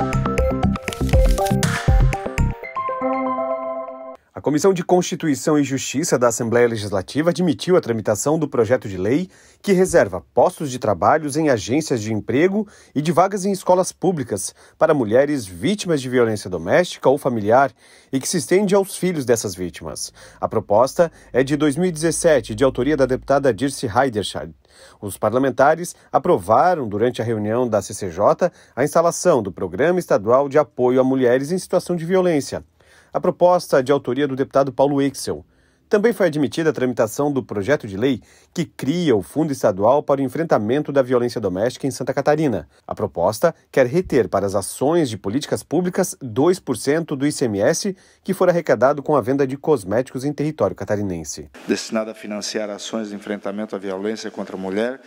Bye. A Comissão de Constituição e Justiça da Assembleia Legislativa admitiu a tramitação do projeto de lei que reserva postos de trabalhos em agências de emprego e de vagas em escolas públicas para mulheres vítimas de violência doméstica ou familiar e que se estende aos filhos dessas vítimas. A proposta é de 2017, de autoria da deputada Dirce Heiderscheid. Os parlamentares aprovaram durante a reunião da CCJ a instalação do Programa Estadual de Apoio a Mulheres em Situação de Violência a proposta de autoria do deputado Paulo Excel. Também foi admitida a tramitação do projeto de lei que cria o Fundo Estadual para o Enfrentamento da Violência Doméstica em Santa Catarina. A proposta quer reter para as ações de políticas públicas 2% do ICMS que for arrecadado com a venda de cosméticos em território catarinense. Destinado a financiar ações de enfrentamento à violência contra a mulher,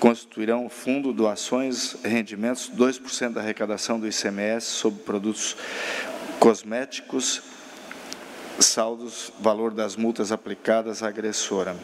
constituirão o fundo doações rendimentos 2% da arrecadação do ICMS sobre produtos cosméticos, saldos, valor das multas aplicadas à agressora.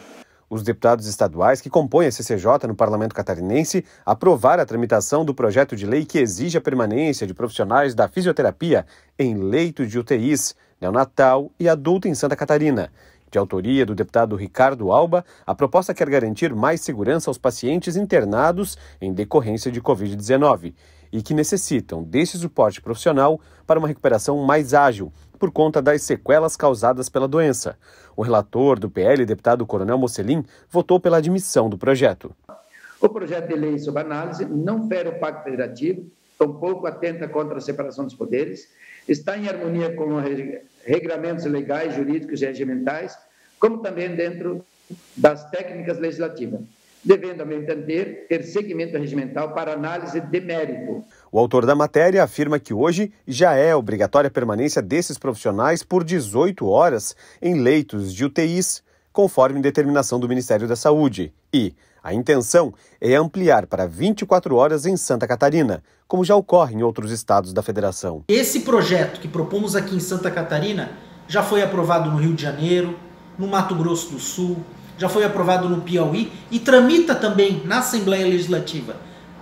Os deputados estaduais que compõem a CCJ no Parlamento Catarinense aprovaram a tramitação do projeto de lei que exige a permanência de profissionais da fisioterapia em leitos de UTIs neonatal e adulto em Santa Catarina. De autoria do deputado Ricardo Alba, a proposta quer garantir mais segurança aos pacientes internados em decorrência de Covid-19 e que necessitam desse suporte profissional para uma recuperação mais ágil por conta das sequelas causadas pela doença. O relator do PL, deputado Coronel Mocelin, votou pela admissão do projeto. O projeto de lei sob análise não fere o Pacto Federativo, tampouco atenta contra a separação dos poderes, está em harmonia com os regramentos legais, jurídicos e regimentais como também dentro das técnicas legislativas, devendo, ao meu entender, ter seguimento regimental para análise de mérito. O autor da matéria afirma que hoje já é obrigatória a permanência desses profissionais por 18 horas em leitos de UTIs, conforme determinação do Ministério da Saúde, e a intenção é ampliar para 24 horas em Santa Catarina, como já ocorre em outros estados da federação. Esse projeto que propomos aqui em Santa Catarina já foi aprovado no Rio de Janeiro, no Mato Grosso do Sul, já foi aprovado no Piauí e tramita também na Assembleia Legislativa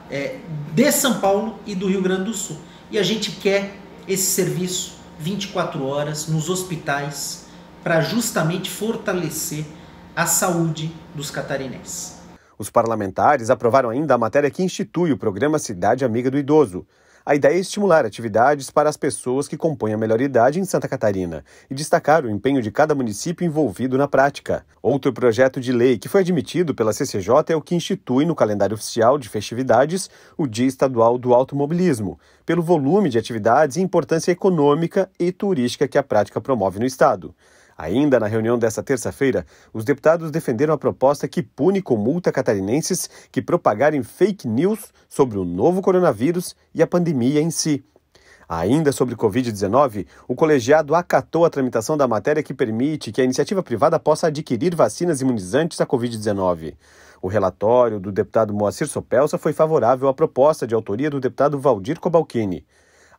é, de São Paulo e do Rio Grande do Sul. E a gente quer esse serviço 24 horas nos hospitais para justamente fortalecer a saúde dos catarinenses. Os parlamentares aprovaram ainda a matéria que institui o programa Cidade Amiga do Idoso, a ideia é estimular atividades para as pessoas que compõem a melhor idade em Santa Catarina e destacar o empenho de cada município envolvido na prática. Outro projeto de lei que foi admitido pela CCJ é o que institui no calendário oficial de festividades o Dia Estadual do Automobilismo, pelo volume de atividades e importância econômica e turística que a prática promove no estado. Ainda na reunião desta terça-feira, os deputados defenderam a proposta que pune com multa catarinenses que propagarem fake news sobre o novo coronavírus e a pandemia em si. Ainda sobre Covid-19, o colegiado acatou a tramitação da matéria que permite que a iniciativa privada possa adquirir vacinas imunizantes à Covid-19. O relatório do deputado Moacir Sopelsa foi favorável à proposta de autoria do deputado Valdir Cobalcini.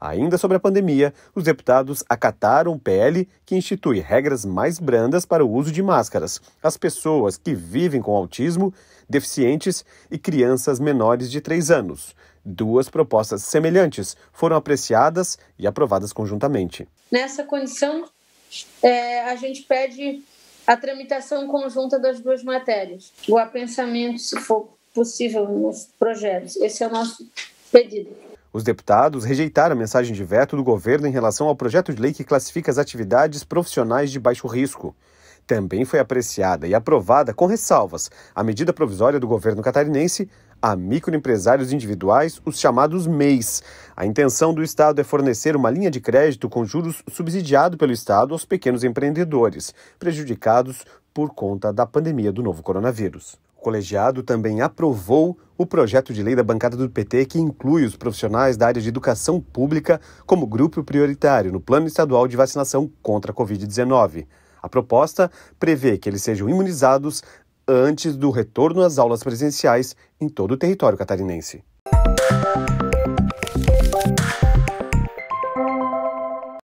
Ainda sobre a pandemia, os deputados acataram o PL que institui regras mais brandas para o uso de máscaras as pessoas que vivem com autismo, deficientes e crianças menores de 3 anos. Duas propostas semelhantes foram apreciadas e aprovadas conjuntamente. Nessa condição, é, a gente pede a tramitação conjunta das duas matérias, o apensamento, se for possível, nos projetos. Esse é o nosso pedido. Os deputados rejeitaram a mensagem de veto do governo em relação ao projeto de lei que classifica as atividades profissionais de baixo risco. Também foi apreciada e aprovada com ressalvas a medida provisória do governo catarinense a microempresários individuais, os chamados MEIs. A intenção do Estado é fornecer uma linha de crédito com juros subsidiado pelo Estado aos pequenos empreendedores, prejudicados por conta da pandemia do novo coronavírus. O colegiado também aprovou o projeto de lei da bancada do PT que inclui os profissionais da área de educação pública como grupo prioritário no Plano Estadual de Vacinação contra a Covid-19. A proposta prevê que eles sejam imunizados antes do retorno às aulas presenciais em todo o território catarinense.